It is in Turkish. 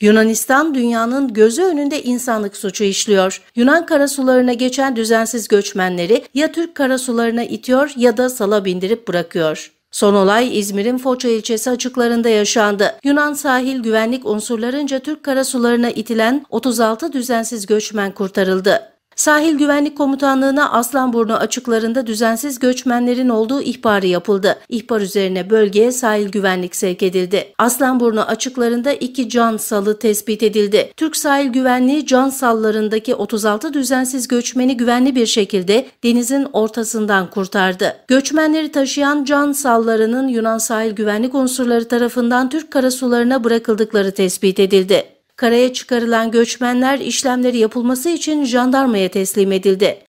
Yunanistan dünyanın gözü önünde insanlık suçu işliyor. Yunan karasularına geçen düzensiz göçmenleri ya Türk karasularına itiyor ya da sala bindirip bırakıyor. Son olay İzmir'in Foça ilçesi açıklarında yaşandı. Yunan sahil güvenlik unsurlarınca Türk karasularına itilen 36 düzensiz göçmen kurtarıldı. Sahil Güvenlik Komutanlığı'na Aslanburnu açıklarında düzensiz göçmenlerin olduğu ihbarı yapıldı. İhbar üzerine bölgeye sahil güvenlik sevk edildi. Aslanburnu açıklarında iki can salı tespit edildi. Türk Sahil Güvenliği can sallarındaki 36 düzensiz göçmeni güvenli bir şekilde denizin ortasından kurtardı. Göçmenleri taşıyan can sallarının Yunan sahil güvenlik unsurları tarafından Türk karasularına bırakıldıkları tespit edildi. Karaya çıkarılan göçmenler işlemleri yapılması için jandarmaya teslim edildi.